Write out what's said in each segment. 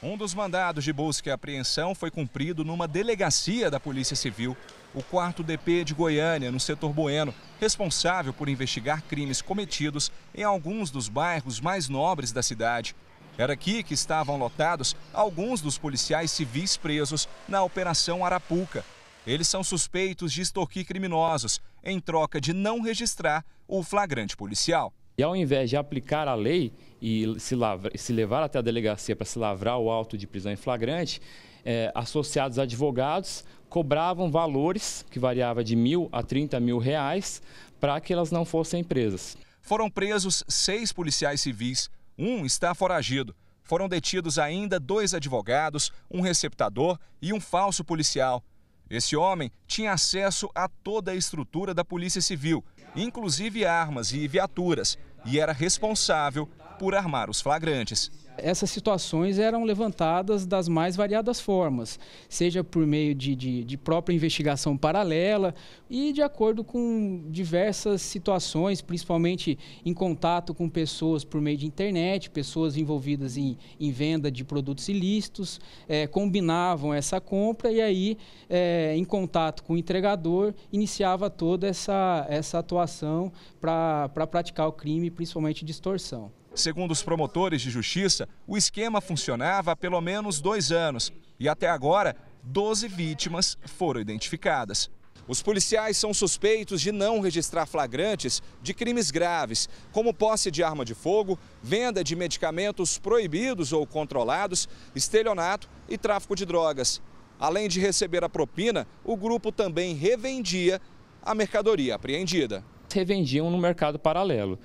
Um dos mandados de busca e apreensão foi cumprido numa delegacia da Polícia Civil, o 4 DP de Goiânia, no setor Bueno, responsável por investigar crimes cometidos em alguns dos bairros mais nobres da cidade. Era aqui que estavam lotados alguns dos policiais civis presos na Operação Arapuca. Eles são suspeitos de extorquir criminosos em troca de não registrar o flagrante policial. E ao invés de aplicar a lei e se, lavra, se levar até a delegacia para se lavrar o auto de prisão em flagrante, é, associados advogados cobravam valores que variava de mil a 30 mil reais para que elas não fossem presas. Foram presos seis policiais civis, um está foragido. Foram detidos ainda dois advogados, um receptador e um falso policial. Esse homem tinha acesso a toda a estrutura da Polícia Civil inclusive armas e viaturas, e era responsável por armar os flagrantes. Essas situações eram levantadas das mais variadas formas, seja por meio de, de, de própria investigação paralela e de acordo com diversas situações, principalmente em contato com pessoas por meio de internet, pessoas envolvidas em, em venda de produtos ilícitos, é, combinavam essa compra e aí, é, em contato com o entregador, iniciava toda essa, essa atuação para pra praticar o crime, principalmente distorção. Segundo os promotores de justiça, o esquema funcionava há pelo menos dois anos e até agora 12 vítimas foram identificadas. Os policiais são suspeitos de não registrar flagrantes de crimes graves, como posse de arma de fogo, venda de medicamentos proibidos ou controlados, estelionato e tráfico de drogas. Além de receber a propina, o grupo também revendia a mercadoria apreendida. Revendiam no mercado paralelo.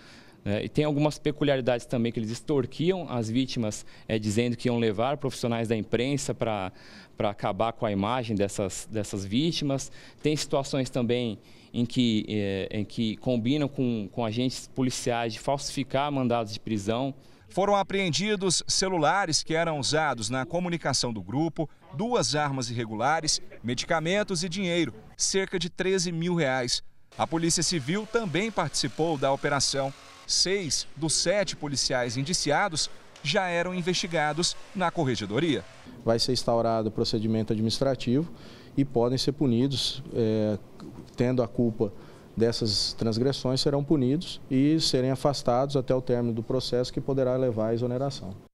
É, e tem algumas peculiaridades também que eles extorquiam as vítimas, é, dizendo que iam levar profissionais da imprensa para acabar com a imagem dessas, dessas vítimas. Tem situações também em que, é, em que combinam com, com agentes policiais de falsificar mandados de prisão. Foram apreendidos celulares que eram usados na comunicação do grupo, duas armas irregulares, medicamentos e dinheiro, cerca de 13 mil reais. A Polícia Civil também participou da operação. Seis dos sete policiais indiciados já eram investigados na corregedoria. Vai ser instaurado procedimento administrativo e podem ser punidos, é, tendo a culpa dessas transgressões, serão punidos e serem afastados até o término do processo que poderá levar à exoneração.